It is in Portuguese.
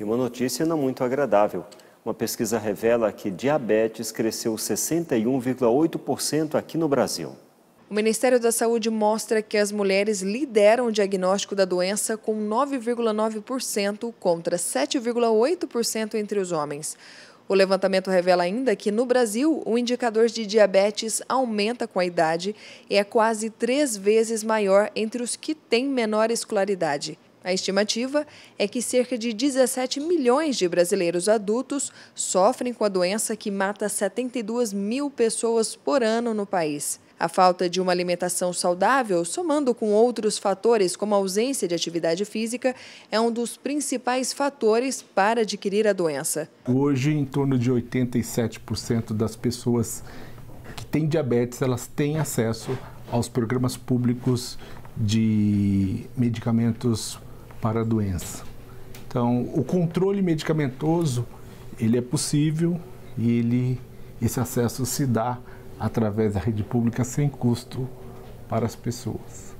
E uma notícia não muito agradável. Uma pesquisa revela que diabetes cresceu 61,8% aqui no Brasil. O Ministério da Saúde mostra que as mulheres lideram o diagnóstico da doença com 9,9% contra 7,8% entre os homens. O levantamento revela ainda que no Brasil o indicador de diabetes aumenta com a idade e é quase três vezes maior entre os que têm menor escolaridade. A estimativa é que cerca de 17 milhões de brasileiros adultos sofrem com a doença que mata 72 mil pessoas por ano no país. A falta de uma alimentação saudável, somando com outros fatores como a ausência de atividade física, é um dos principais fatores para adquirir a doença. Hoje, em torno de 87% das pessoas que têm diabetes, elas têm acesso aos programas públicos de medicamentos para a doença. Então, o controle medicamentoso, ele é possível e ele, esse acesso se dá através da rede pública sem custo para as pessoas.